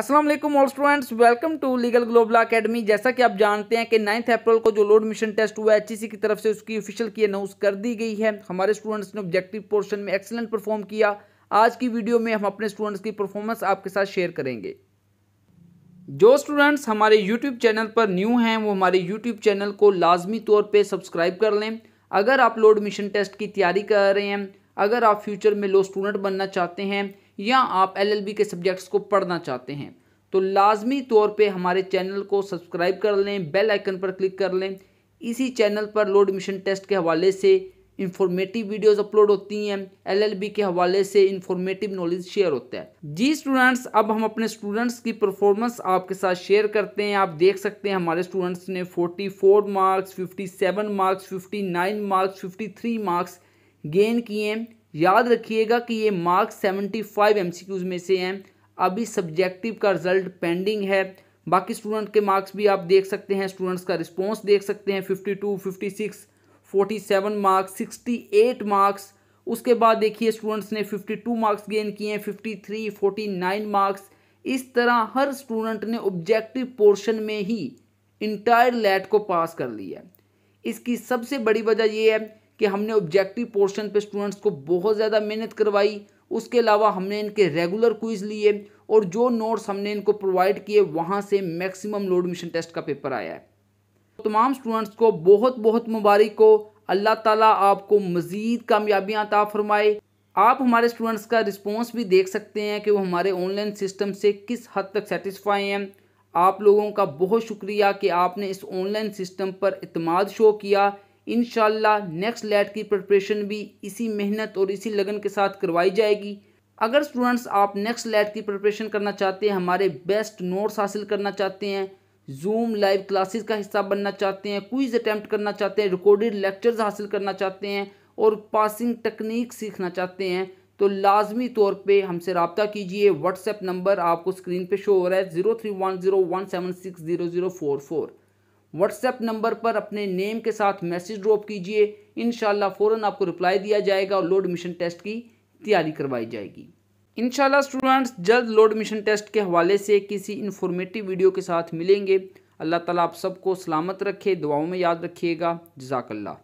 Aslam all students welcome to Legal Global Academy जैसा कि आप जानते हैं कि नाइन्थ अप्रैल को जो लोड मिशन टेस्ट हुआ है एच e की तरफ से उसकी ऑफिशियल की अनाउंस कर दी गई है हमारे स्टूडेंट्स ने ऑब्जेक्टिव पोर्शन में एक्सेलेंट परफॉर्म किया आज की वीडियो में हम अपने स्टूडेंट्स की परफॉर्मेंस आपके साथ शेयर करेंगे जो स्टूडेंट्स हमारे यूट्यूब चैनल पर न्यू हैं वो हमारे यूट्यूब चैनल को लाजमी तौर पर सब्सक्राइब कर लें अगर आप लोड मिशन टेस्ट की तैयारी कर रहे हैं अगर आप फ्यूचर में लो स्टूडेंट बनना चाहते हैं या आप एलएलबी के सब्जेक्ट्स को पढ़ना चाहते हैं तो लाजमी तौर पे हमारे चैनल को सब्सक्राइब कर लें बेल आइकन पर क्लिक कर लें इसी चैनल पर लोड मिशन टेस्ट के हवाले से इंफॉर्मेटिव वीडियोस अपलोड होती हैं एलएलबी के हवाले से इंफॉर्मेटिव नॉलेज शेयर होता है जी स्टूडेंट्स अब हम अपने स्टूडेंट्स की परफॉर्मेंस आपके साथ शेयर करते हैं आप देख सकते हैं हमारे स्टूडेंट्स ने 44 marks 57 marks 59 marks 53 marks gain किए हैं याद रखिएगा कि ये मार्क्स सेवेंटी फाइव एम में से हैं अभी सब्जेक्टिव का रिजल्ट पेंडिंग है बाकी स्टूडेंट के मार्क्स भी आप देख सकते हैं स्टूडेंट्स का रिस्पॉन्स देख सकते हैं fifty two fifty six forty seven marks sixty eight marks उसके बाद देखिए स्टूडेंट्स ने फिफ्टी टू मार्क्स गेन किए हैं fifty three forty nine marks इस तरह हर स्टूडेंट ने ऑब्जेक्टिव पोर्शन में ही इंटायर लेट को पास कर लिया इसकी सबसे बड़ी वजह यह है कि हमने ऑब्जेक्टिव पोर्शन पे स्टूडेंट्स को बहुत ज़्यादा मेहनत करवाई उसके अलावा हमने इनके रेगुलर क्विज लिए और जो नोट्स हमने इनको प्रोवाइड किए वहाँ से मैक्सिमम लोड मिशन टेस्ट का पेपर आया है तो तमाम स्टूडेंट्स को बहुत बहुत मुबारक हो अल्लाह ताला आपको मज़ीद कामयाबियाँ अता फरमाए आप हमारे स्टूडेंट्स का रिस्पॉन्स भी देख सकते हैं कि वो हमारे ऑनलाइन सिस्टम से किस हद तक सेटिस्फाई हैं आप लोगों का बहुत शुक्रिया कि आपने इस ऑनलाइन सिस्टम पर अतमाद शो किया इन नेक्स्ट लेट की प्रिपरेशन भी इसी मेहनत और इसी लगन के साथ करवाई जाएगी अगर स्टूडेंट्स आप नेक्स्ट लेट की प्रिपरेशन करना चाहते हैं हमारे बेस्ट नोट्स हासिल करना चाहते हैं जूम लाइव क्लासेस का हिस्सा बनना चाहते हैं क्विज अटैम्प्ट करना चाहते हैं रिकॉर्डेड लेक्चर्स हासिल करना चाहते हैं और पासिंग टेक्निक सीखना चाहते हैं तो लाजमी तौर पे हमसे रबता कीजिए व्हाट्सएप नंबर आपको स्क्रीन पे शो हो रहा है zero three one zero one seven six zero zero four four WhatsApp number पर अपने नेम के साथ मैसेज ड्रॉप कीजिए इन फ़ौरन आपको रिप्लाई दिया जाएगा और लोड मिशन टेस्ट की तैयारी करवाई जाएगी इन स्टूडेंट्स जल्द लोड मिशन टेस्ट के हवाले से किसी इन्फॉर्मेटिव वीडियो के साथ मिलेंगे अल्लाह ताला आप सबको सलामत रखे दुआओं में याद रखिएगा जजाकल्ला